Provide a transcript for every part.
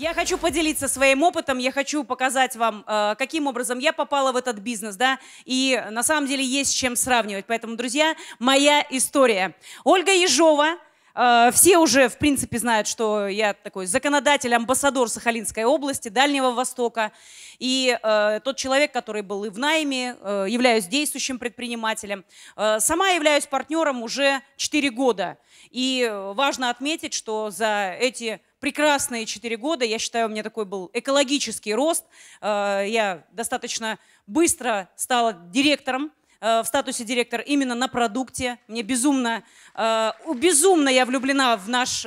Я хочу поделиться своим опытом, я хочу показать вам, э, каким образом я попала в этот бизнес, да, и на самом деле есть с чем сравнивать. Поэтому, друзья, моя история. Ольга Ежова, э, все уже, в принципе, знают, что я такой законодатель, амбассадор Сахалинской области, Дальнего Востока. И э, тот человек, который был и в найме, э, являюсь действующим предпринимателем. Э, сама являюсь партнером уже 4 года. И э, важно отметить, что за эти прекрасные 4 года. Я считаю, у меня такой был экологический рост. Э, я достаточно быстро стала директором э, в статусе директора именно на продукте. Мне безумно, э, безумно я влюблена в наш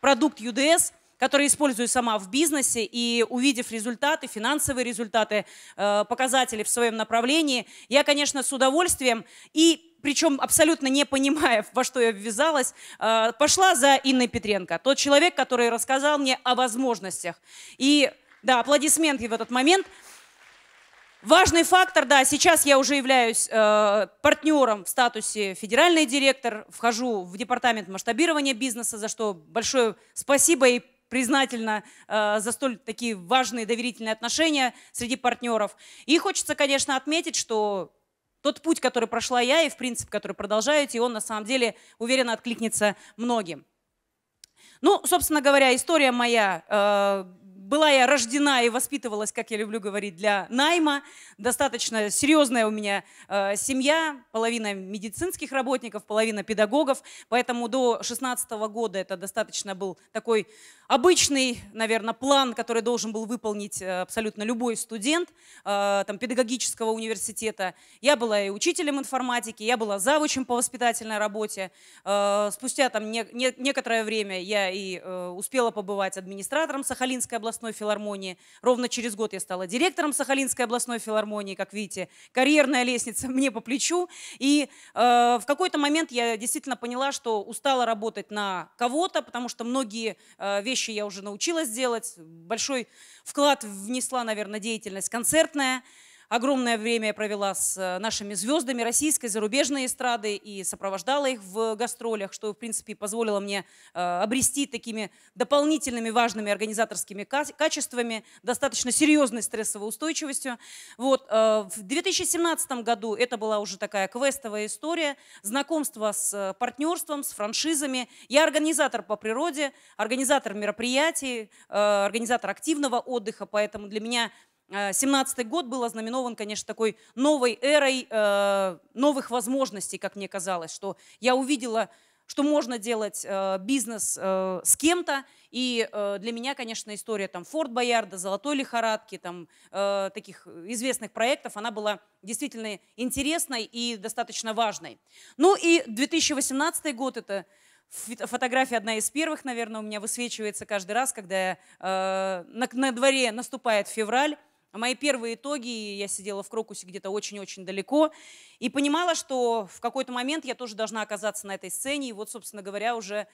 продукт UDS – который использую сама в бизнесе, и увидев результаты, финансовые результаты, показатели в своем направлении, я, конечно, с удовольствием и причем абсолютно не понимая, во что я ввязалась, э, пошла за Инной Петренко. Тот человек, который рассказал мне о возможностях. И да, аплодисменты в этот момент. Важный фактор, да, сейчас я уже являюсь э, партнером в статусе федеральный директор, вхожу в департамент масштабирования бизнеса, за что большое спасибо и признательно э, за столь такие важные доверительные отношения среди партнеров. И хочется, конечно, отметить, что тот путь, который прошла я и, в принципе, который продолжаете, и он на самом деле уверенно откликнется многим. Ну, собственно говоря, история моя э, была я рождена и воспитывалась, как я люблю говорить, для найма. Достаточно серьезная у меня э, семья, половина медицинских работников, половина педагогов, поэтому до 16 -го года это достаточно был такой обычный, наверное, план, который должен был выполнить э, абсолютно любой студент э, там, педагогического университета. Я была и учителем информатики, я была завучем по воспитательной работе. Э, спустя там не, не, некоторое время я и э, успела побывать администратором Сахалинской области областной филармонии. Ровно через год я стала директором Сахалинской областной филармонии, как видите. Карьерная лестница мне по плечу. И э, в какой-то момент я действительно поняла, что устала работать на кого-то, потому что многие э, вещи я уже научилась делать. Большой вклад внесла, наверное, деятельность концертная огромное время я провела с э, нашими звездами российской, зарубежной эстрады и сопровождала их в гастролях, что, в принципе, позволило мне э, обрести такими дополнительными важными организаторскими качествами, достаточно серьезной стрессовой устойчивостью. Вот. Э, в 2017 году это была уже такая квестовая история, знакомство с партнерством, с франшизами. Я организатор по природе, организатор мероприятий, организатор активного отдыха, поэтому для меня 2017 э, год был ознаменован, конечно, такой новой эрой э, новых возможностей, как мне казалось, что я увидела, что можно делать э, бизнес с кем-то, и для меня, конечно, история там Форт Боярда, Золотой лихорадки, там таких известных проектов, она была действительно интересной и достаточно важной. Ну и 2018 год это фотография одна из первых, наверное, у меня высвечивается каждый раз, когда э, на, на дворе наступает февраль. А мои первые итоги, я сидела в Крокусе где-то очень-очень далеко и понимала, что в какой-то момент я тоже должна оказаться на этой сцене. И вот, собственно говоря, уже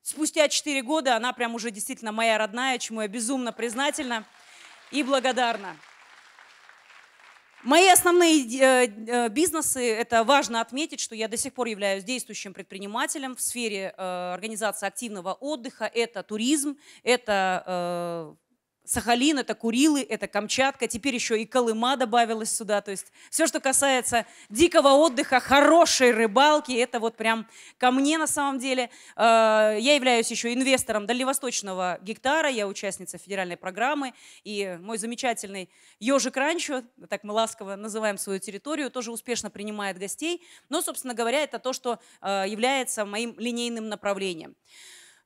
спустя 4 года она прям уже действительно моя родная, чему я безумно признательна и благодарна. Мои основные э, э, бизнесы, это важно отметить, что я до сих пор являюсь действующим предпринимателем в сфере э, организации активного отдыха. Это туризм, это Сахалин, это Курилы, это Камчатка, теперь еще и Колыма добавилась сюда. То есть все, что касается дикого отдыха, хорошей рыбалки, это вот прям ко мне на самом деле. А, я являюсь еще инвестором дальневосточного гектара, я участница федеральной программы, и мой замечательный ежик Ранчо, так мы ласково называем свою территорию, тоже успешно принимает гостей. Но, собственно говоря, это то, что а, является моим линейным направлением.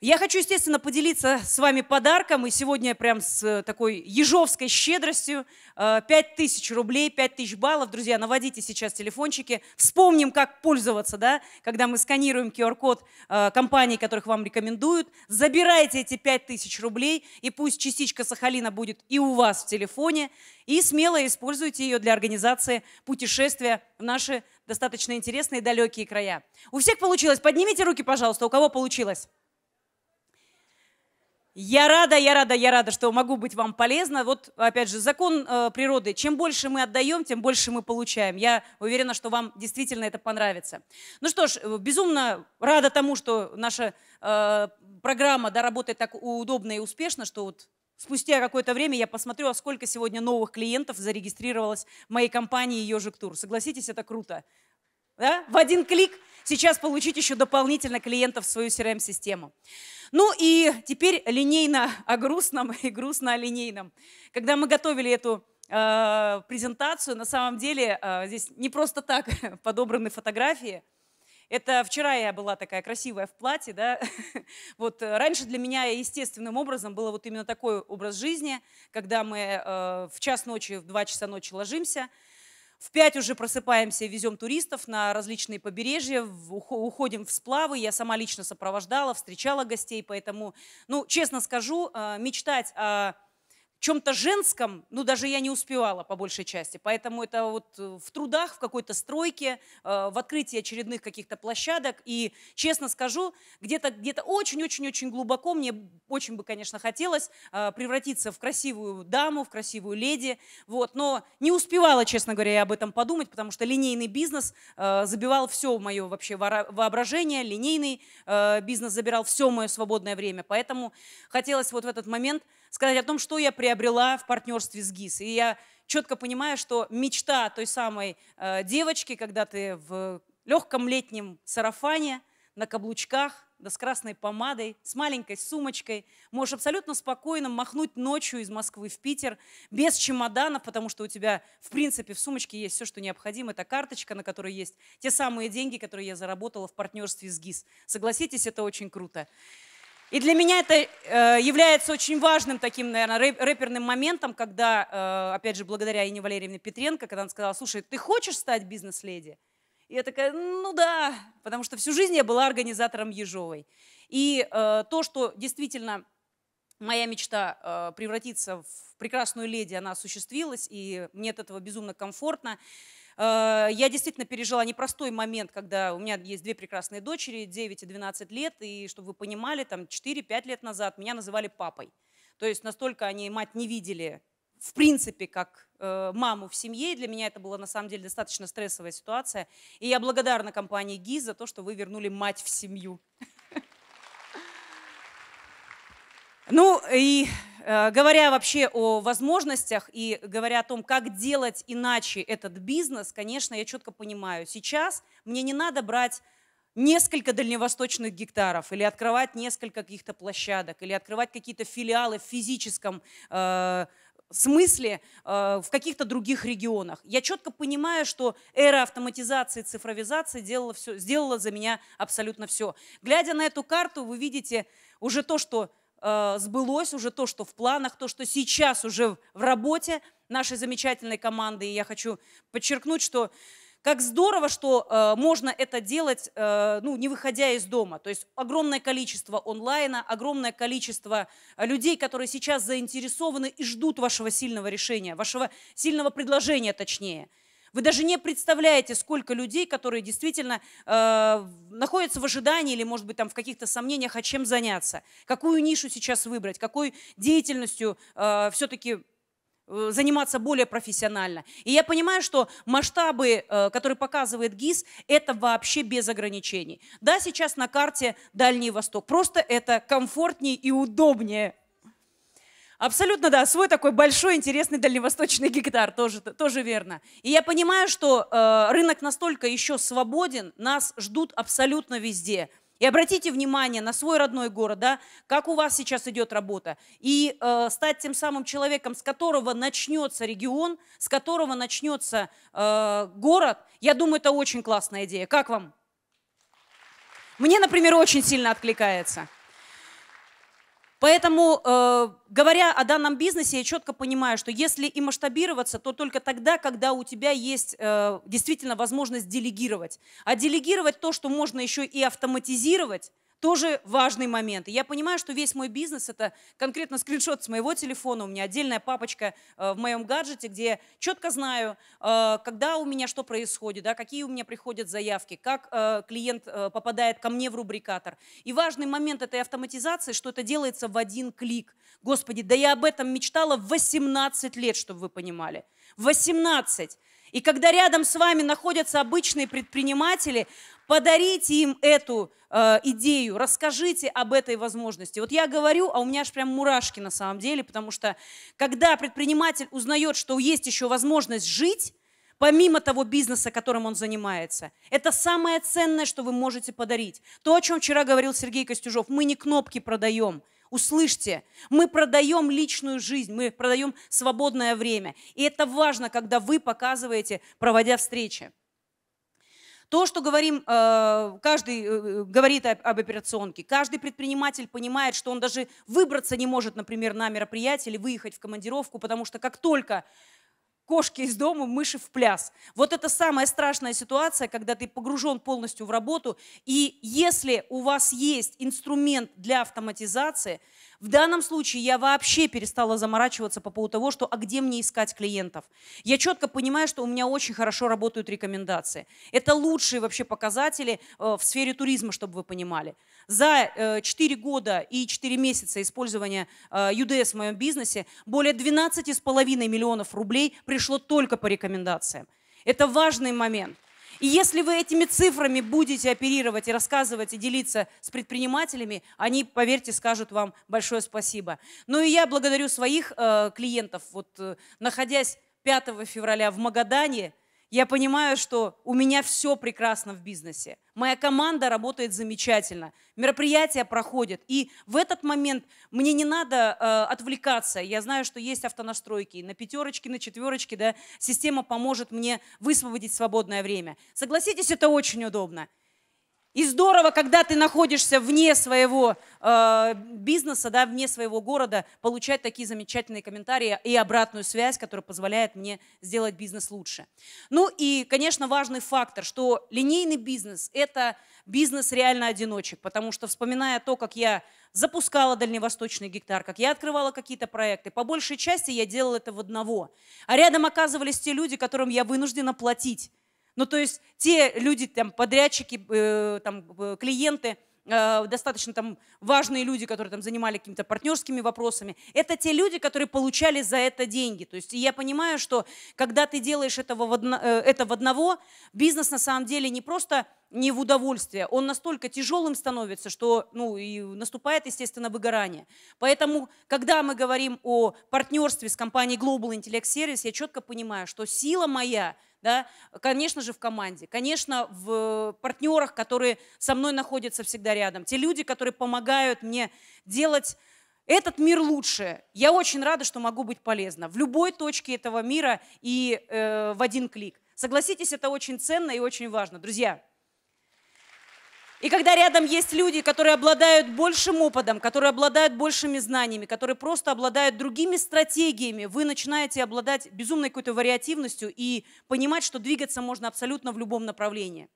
Я хочу, естественно, поделиться с вами подарком, и сегодня прям с э, такой ежовской щедростью. 5000 э, рублей, 5000 баллов. Друзья, наводите сейчас телефончики. Вспомним, как пользоваться, да, когда мы сканируем QR-код э, компаний, которых вам рекомендуют. Забирайте эти 5000 рублей, и пусть частичка Сахалина будет и у вас в телефоне. И смело используйте ее для организации путешествия в наши достаточно интересные далекие края. У всех получилось? Поднимите руки, пожалуйста, у кого получилось? Я рада, я рада, я рада, что могу быть вам полезна. Вот, опять же, закон э, природы. Чем больше мы отдаем, тем больше мы получаем. Я уверена, что вам действительно это понравится. Ну что ж, э, безумно рада тому, что наша э, программа да, работает так удобно и успешно, что вот спустя какое-то время я посмотрю, а сколько сегодня новых клиентов зарегистрировалось в моей компании «Ежик Тур». Согласитесь, это круто. Да? В один клик сейчас получить еще дополнительно клиентов в свою CRM-систему. Ну и теперь линейно о грустном и грустно о линейном. Когда мы готовили эту э, презентацию, на самом деле э, здесь не просто так подобраны фотографии. Это вчера я была такая красивая в платье, да. Вот э, раньше для меня естественным образом было вот именно такой образ жизни, когда мы э, в час ночи, в два часа ночи ложимся – в пять уже просыпаемся, везем туристов на различные побережья, уходим в сплавы. Я сама лично сопровождала, встречала гостей, поэтому, ну, честно скажу, а, мечтать о чем-то женском, ну, даже я не успевала по большей части. Поэтому это вот э, в трудах, в какой-то стройке, э, в открытии очередных каких-то площадок. И, честно скажу, где-то где очень-очень-очень глубоко мне очень бы, конечно, хотелось э, превратиться в красивую даму, в красивую леди. Вот. Но не успевала, честно говоря, я об этом подумать, потому что линейный бизнес забивал все мое вообще воображение, линейный бизнес забирал все мое свободное время. Поэтому хотелось вот в этот момент – сказать о том, что я приобрела в партнерстве с ГИС. И я четко понимаю, что мечта той самой э, девочки, когда ты в легком летнем сарафане, на каблучках, да с красной помадой, с маленькой сумочкой, можешь абсолютно спокойно махнуть ночью из Москвы в Питер без чемоданов, потому что у тебя, в принципе, в сумочке есть все, что необходимо. Это карточка, на которой есть те самые деньги, которые я заработала в партнерстве с ГИС. Согласитесь, это очень круто. И для меня это э, является очень важным таким, наверное, рэперным моментом, когда, э, опять же, благодаря Ине Валерьевне Петренко, когда она сказала, слушай, ты хочешь стать бизнес-леди? И я такая, ну да, потому что всю жизнь я была организатором Ежовой. И э, то, что действительно моя мечта э, превратиться в прекрасную леди, она осуществилась, и мне от этого безумно комфортно. Э, я действительно пережила непростой момент, когда у меня есть две прекрасные дочери, 9 и 12 лет, и, чтобы вы понимали, там 4-5 лет назад меня называли папой. То есть настолько они мать не видели, в принципе, как э, маму в семье. И для меня это была, на самом деле, достаточно стрессовая ситуация. И я благодарна компании ГИ за то, что вы вернули мать в семью. Ну и Э, говоря вообще о возможностях и говоря о том, как делать иначе этот бизнес, конечно, я четко понимаю, сейчас мне не надо брать несколько дальневосточных гектаров или открывать несколько каких-то площадок или открывать какие-то филиалы в физическом э, смысле э, в каких-то других регионах. Я четко понимаю, что эра автоматизации, цифровизации делала все, сделала за меня абсолютно все. Глядя на эту карту, вы видите уже то, что Э, сбылось уже то, что в планах, то, что сейчас уже в работе нашей замечательной команды. И я хочу подчеркнуть, что как здорово, что э, можно это делать, э, ну, не выходя из дома. То есть огромное количество онлайна, огромное количество э, людей, которые сейчас заинтересованы и ждут вашего сильного решения, вашего сильного предложения, точнее. Вы даже не представляете, сколько людей, которые действительно э, находятся в ожидании или, может быть, там в каких-то сомнениях, а чем заняться, какую нишу сейчас выбрать, какой деятельностью э, все-таки э, заниматься более профессионально. И я понимаю, что масштабы, э, которые показывает ГИС, это вообще без ограничений. Да, сейчас на карте Дальний Восток. Просто это комфортнее и удобнее Абсолютно, да. Свой такой большой, интересный дальневосточный гектар, тоже, тоже верно. И я понимаю, что э, рынок настолько еще свободен, нас ждут абсолютно везде. И обратите внимание на свой родной город, да, как у вас сейчас идет работа. И э, стать тем самым человеком, с которого начнется регион, с которого начнется э, город, я думаю, это очень классная идея. Как вам? Мне, например, очень сильно откликается. Поэтому, э, говоря о данном бизнесе, я четко понимаю, что если и масштабироваться, то только тогда, когда у тебя есть э, действительно возможность делегировать. А делегировать то, что можно еще и автоматизировать, тоже важный момент. И я понимаю, что весь мой бизнес – это конкретно скриншот с моего телефона, у меня отдельная папочка э, в моем гаджете, где я четко знаю, э, когда у меня что происходит, да, какие у меня приходят заявки, как э, клиент попадает ко мне в рубрикатор. И важный момент этой автоматизации, что это делается в один клик. Господи, да я об этом мечтала 18 лет, чтобы вы понимали. 18! И когда рядом с вами находятся обычные предприниматели, Подарите им эту э, идею, расскажите об этой возможности. Вот я говорю, а у меня аж прям мурашки на самом деле, потому что когда предприниматель узнает, что есть еще возможность жить, помимо того бизнеса, которым он занимается. Это самое ценное, что вы можете подарить. То, о чем вчера говорил Сергей Костюжов, мы не кнопки продаем, Услышьте, мы продаем личную жизнь, мы продаем свободное время. И это важно, когда вы показываете, проводя встречи. То, что говорим, э, каждый э, э, говорит об операционке, каждый предприниматель понимает, что он даже выбраться не может, например, на мероприятие или выехать в командировку, потому что как только кошки из дома, мыши в пляс. Вот это самая страшная ситуация, когда ты погружен полностью в работу. И если у вас есть инструмент для автоматизации, в данном случае я вообще перестала заморачиваться по поводу того, что а где мне искать клиентов. Я четко понимаю, что у меня очень хорошо работают рекомендации. Это лучшие вообще показатели э, в сфере туризма, чтобы вы понимали за 4 э, года и 4 месяца использования UDS э, в моем бизнесе более 12,5 миллионов рублей пришло только по рекомендациям. Это важный момент. И если вы этими цифрами будете оперировать и рассказывать, и делиться с предпринимателями, они, поверьте, скажут вам большое спасибо. Ну и я благодарю своих э, клиентов. Вот э, находясь 5 февраля в Магадане, я понимаю, что у меня все прекрасно в бизнесе. Моя команда работает замечательно, мероприятия проходят. И в этот момент мне не надо э, отвлекаться. Я знаю, что есть автонастройки на пятерочке, на четверочке. Да, система поможет мне высвободить свободное время. Согласитесь, это очень удобно. И здорово, когда ты находишься вне своего э, бизнеса, да, вне своего города, получать такие замечательные комментарии и обратную связь, которая позволяет мне сделать бизнес лучше. Ну и, конечно, важный фактор, что линейный бизнес – это бизнес реально одиночек, потому что, вспоминая то, как я запускала дальневосточный гектар, как я открывала какие-то проекты, по большей части я делала это в одного. А рядом оказывались те люди, которым я вынуждена платить ну, то есть те люди, там, подрядчики, э, там, э, клиенты, э, достаточно там важные люди, которые там занимали какими-то партнерскими вопросами, это те люди, которые получали за это деньги. То есть я понимаю, что когда ты делаешь этого в одно, э, это в одного, бизнес на самом деле не просто не в удовольствие, он настолько тяжелым становится, что ну, и наступает, естественно, выгорание. Поэтому, когда мы говорим о партнерстве с компанией Global Intellect Service, я четко понимаю, что сила моя – да, конечно же, в команде, конечно, в партнерах, которые со мной находятся всегда рядом, те люди, которые помогают мне делать этот мир лучше. Я очень рада, что могу быть полезна в любой точке этого мира и э, в один клик. Согласитесь, это очень ценно и очень важно. Друзья, и когда рядом есть люди, которые обладают большим опытом, которые обладают большими знаниями, которые просто обладают другими стратегиями, вы начинаете обладать безумной какой-то вариативностью и понимать, что двигаться можно абсолютно в любом направлении.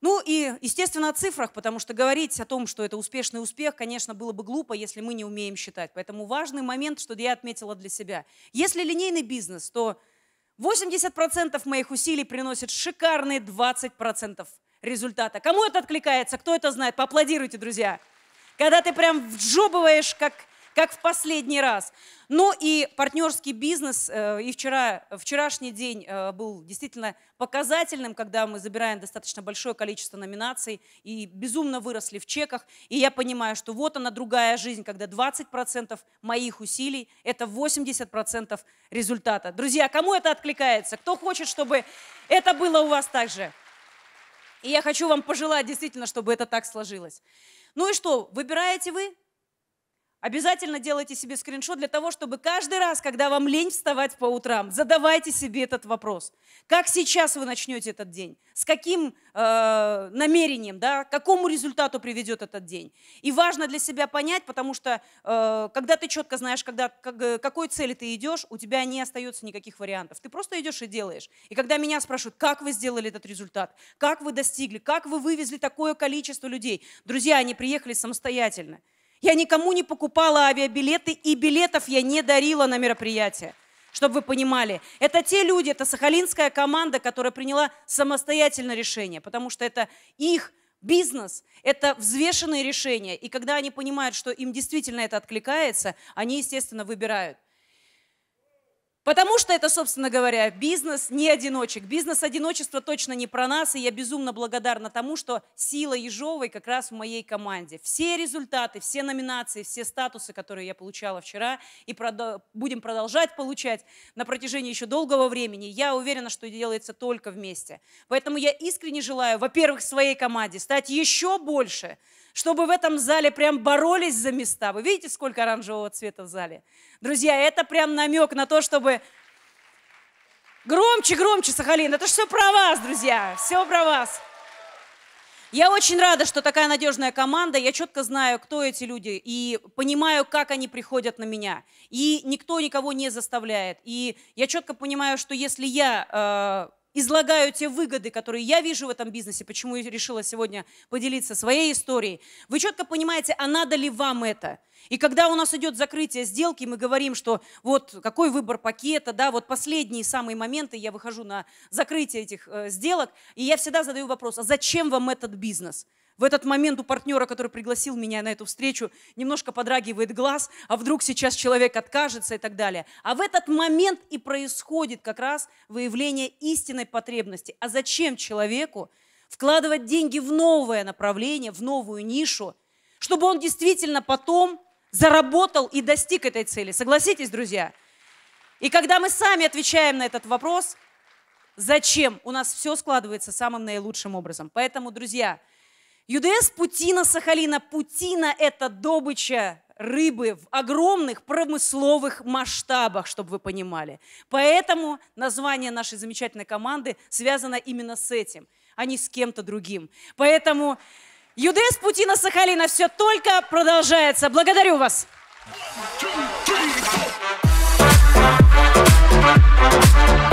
Ну и, естественно, о цифрах, потому что говорить о том, что это успешный успех, конечно, было бы глупо, если мы не умеем считать. Поэтому важный момент, что я отметила для себя. Если линейный бизнес, то 80% моих усилий приносит шикарные 20% результата. Кому это откликается, кто это знает, поаплодируйте, друзья. Когда ты прям вджобываешь, как, как в последний раз. Ну и партнерский бизнес, э, и вчера, вчерашний день э, был действительно показательным, когда мы забираем достаточно большое количество номинаций и безумно выросли в чеках. И я понимаю, что вот она другая жизнь, когда 20% моих усилий – это 80% результата. Друзья, кому это откликается? Кто хочет, чтобы это было у вас также? И я хочу вам пожелать действительно, чтобы это так сложилось. Ну и что, выбираете вы, Обязательно делайте себе скриншот для того, чтобы каждый раз, когда вам лень вставать по утрам, задавайте себе этот вопрос. Как сейчас вы начнете этот день? С каким э, намерением, да? К какому результату приведет этот день? И важно для себя понять, потому что э, когда ты четко знаешь, когда, как, э, какой цели ты идешь, у тебя не остается никаких вариантов. Ты просто идешь и делаешь. И когда меня спрашивают, как вы сделали этот результат, как вы достигли, как вы вывезли такое количество людей, друзья, они приехали самостоятельно. Я никому не покупала авиабилеты, и билетов я не дарила на мероприятие. Чтобы вы понимали, это те люди, это сахалинская команда, которая приняла самостоятельно решение, потому что это их бизнес, это взвешенные решения. И когда они понимают, что им действительно это откликается, они, естественно, выбирают. Потому что это, собственно говоря, бизнес не одиночек. Бизнес одиночества точно не про нас, и я безумно благодарна тому, что сила Ежовой как раз в моей команде. Все результаты, все номинации, все статусы, которые я получала вчера, и будем продолжать получать на протяжении еще долгого времени, я уверена, что делается только вместе. Поэтому я искренне желаю, во-первых, своей команде стать еще больше, чтобы в этом зале прям боролись за места. Вы видите, сколько оранжевого цвета в зале? Друзья, это прям намек на то, чтобы... Громче, громче, Сахалин, это же все про вас, друзья, все про вас. Я очень рада, что такая надежная команда. Я четко знаю, кто эти люди, и понимаю, как они приходят на меня. И никто никого не заставляет. И я четко понимаю, что если я э, излагаю те выгоды, которые я вижу в этом бизнесе, почему я решила сегодня поделиться своей историей, вы четко понимаете, а надо ли вам это? И когда у нас идет закрытие сделки, мы говорим, что вот какой выбор пакета, да, вот последние самые моменты, я выхожу на закрытие этих э, сделок, и я всегда задаю вопрос, а зачем вам этот бизнес? В этот момент у партнера, который пригласил меня на эту встречу, немножко подрагивает глаз, а вдруг сейчас человек откажется и так далее. А в этот момент и происходит как раз выявление истинной потребности. А зачем человеку вкладывать деньги в новое направление, в новую нишу, чтобы он действительно потом заработал и достиг этой цели. Согласитесь, друзья? И когда мы сами отвечаем на этот вопрос, зачем, у нас все складывается самым наилучшим образом. Поэтому, друзья, ЮДС Путина Сахалина. Путина – это добыча рыбы в огромных промысловых масштабах, чтобы вы понимали. Поэтому название нашей замечательной команды связано именно с этим, а не с кем-то другим. Поэтому ЮДС Путина Сахалина все только продолжается. Благодарю вас. One, two, three,